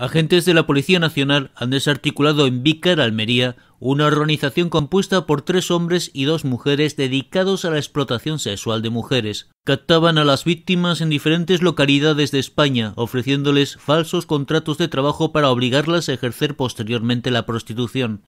Agentes de la Policía Nacional han desarticulado en Vícar, Almería, una organización compuesta por tres hombres y dos mujeres dedicados a la explotación sexual de mujeres. Captaban a las víctimas en diferentes localidades de España, ofreciéndoles falsos contratos de trabajo para obligarlas a ejercer posteriormente la prostitución.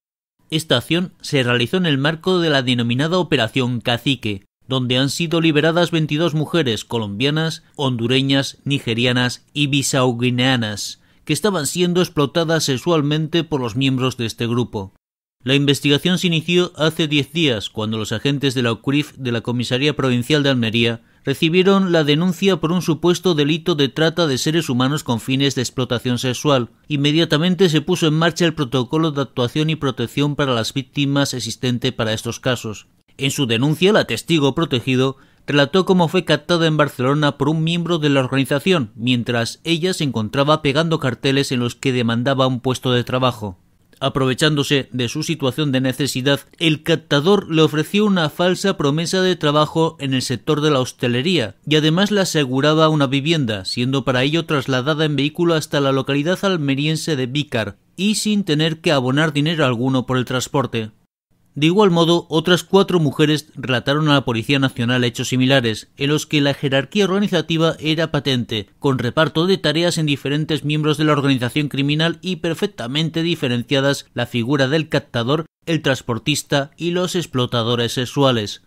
Esta acción se realizó en el marco de la denominada Operación Cacique, donde han sido liberadas 22 mujeres colombianas, hondureñas, nigerianas y bisauguineanas que estaban siendo explotadas sexualmente por los miembros de este grupo. La investigación se inició hace diez días, cuando los agentes de la UCRIF de la Comisaría Provincial de Almería recibieron la denuncia por un supuesto delito de trata de seres humanos con fines de explotación sexual. Inmediatamente se puso en marcha el protocolo de actuación y protección para las víctimas existente para estos casos. En su denuncia, la testigo protegido relató cómo fue captada en Barcelona por un miembro de la organización, mientras ella se encontraba pegando carteles en los que demandaba un puesto de trabajo. Aprovechándose de su situación de necesidad, el captador le ofreció una falsa promesa de trabajo en el sector de la hostelería y además le aseguraba una vivienda, siendo para ello trasladada en vehículo hasta la localidad almeriense de Vícar y sin tener que abonar dinero alguno por el transporte. De igual modo, otras cuatro mujeres relataron a la Policía Nacional hechos similares, en los que la jerarquía organizativa era patente, con reparto de tareas en diferentes miembros de la organización criminal y perfectamente diferenciadas la figura del captador, el transportista y los explotadores sexuales.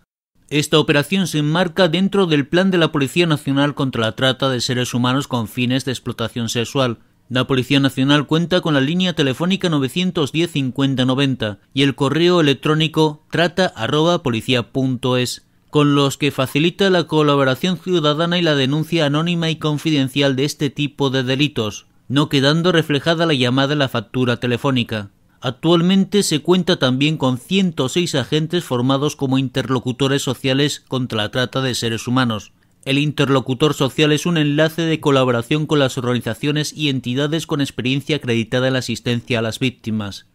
Esta operación se enmarca dentro del plan de la Policía Nacional contra la trata de seres humanos con fines de explotación sexual, la Policía Nacional cuenta con la línea telefónica 910 5090 y el correo electrónico trata@policia.es, con los que facilita la colaboración ciudadana y la denuncia anónima y confidencial de este tipo de delitos, no quedando reflejada la llamada en la factura telefónica. Actualmente se cuenta también con 106 agentes formados como interlocutores sociales contra la trata de seres humanos, el interlocutor social es un enlace de colaboración con las organizaciones y entidades con experiencia acreditada en la asistencia a las víctimas.